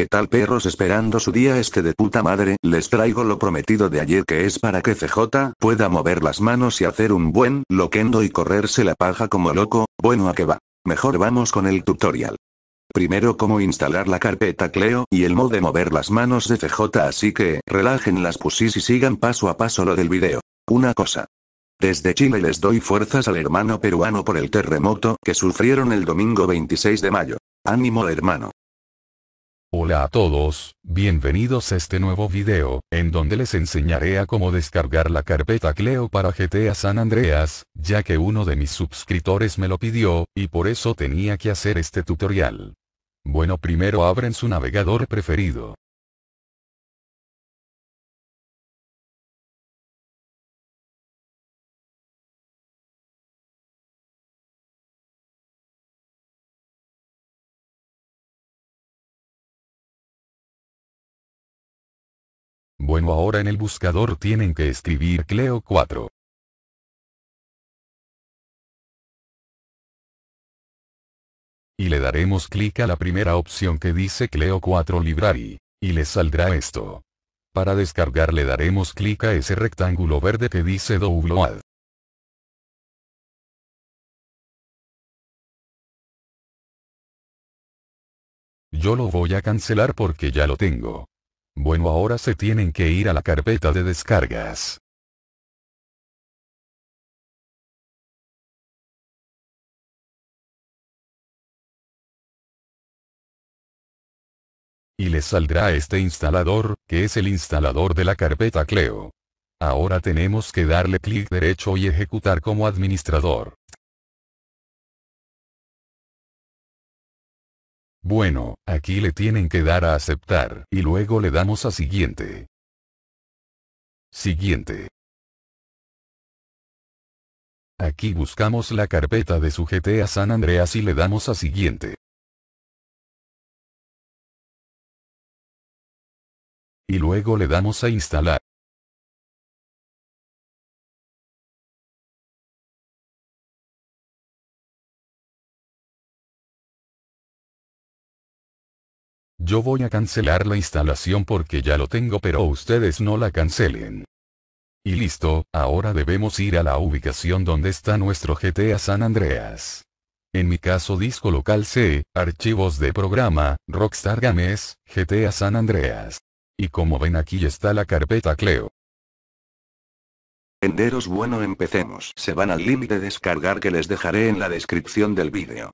¿Qué tal perros esperando su día este de puta madre? Les traigo lo prometido de ayer que es para que CJ pueda mover las manos y hacer un buen loquendo y correrse la paja como loco, bueno a qué va. Mejor vamos con el tutorial. Primero cómo instalar la carpeta Cleo y el modo de mover las manos de CJ así que relajen las pusis y sigan paso a paso lo del video. Una cosa. Desde Chile les doy fuerzas al hermano peruano por el terremoto que sufrieron el domingo 26 de mayo. Ánimo hermano. Hola a todos, bienvenidos a este nuevo video, en donde les enseñaré a cómo descargar la carpeta Cleo para GTA San Andreas, ya que uno de mis suscriptores me lo pidió, y por eso tenía que hacer este tutorial. Bueno primero abren su navegador preferido. Bueno ahora en el buscador tienen que escribir Cleo 4. Y le daremos clic a la primera opción que dice Cleo 4 Library. Y le saldrá esto. Para descargar le daremos clic a ese rectángulo verde que dice Download. Yo lo voy a cancelar porque ya lo tengo. Bueno ahora se tienen que ir a la carpeta de descargas. Y les saldrá este instalador, que es el instalador de la carpeta Cleo. Ahora tenemos que darle clic derecho y ejecutar como administrador. Bueno, aquí le tienen que dar a aceptar, y luego le damos a siguiente. Siguiente. Aquí buscamos la carpeta de su GTA San Andreas y le damos a siguiente. Y luego le damos a instalar. Yo voy a cancelar la instalación porque ya lo tengo pero ustedes no la cancelen. Y listo, ahora debemos ir a la ubicación donde está nuestro GTA San Andreas. En mi caso disco local C, archivos de programa, Rockstar Games, GTA San Andreas. Y como ven aquí está la carpeta Cleo. Enderos bueno empecemos. Se van al link de descargar que les dejaré en la descripción del vídeo.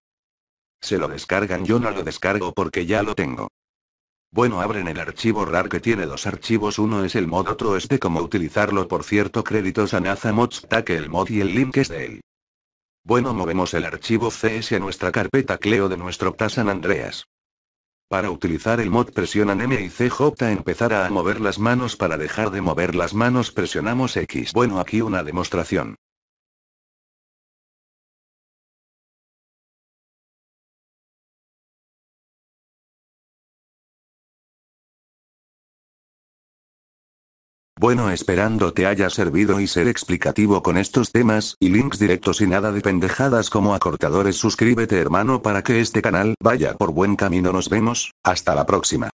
Se lo descargan, yo no lo descargo porque ya lo tengo. Bueno, abren el archivo RAR que tiene dos archivos, uno es el mod, otro es de cómo utilizarlo, por cierto, créditos a Naza Mods, que el mod y el link es de él. Bueno, movemos el archivo CS a nuestra carpeta Cleo de nuestro TASAN Andreas. Para utilizar el mod presionan M y CJ empezar a mover las manos para dejar de mover las manos presionamos X. Bueno, aquí una demostración. Bueno, esperando te haya servido y ser explicativo con estos temas y links directos y nada de pendejadas como acortadores. Suscríbete, hermano, para que este canal vaya por buen camino. Nos vemos, hasta la próxima.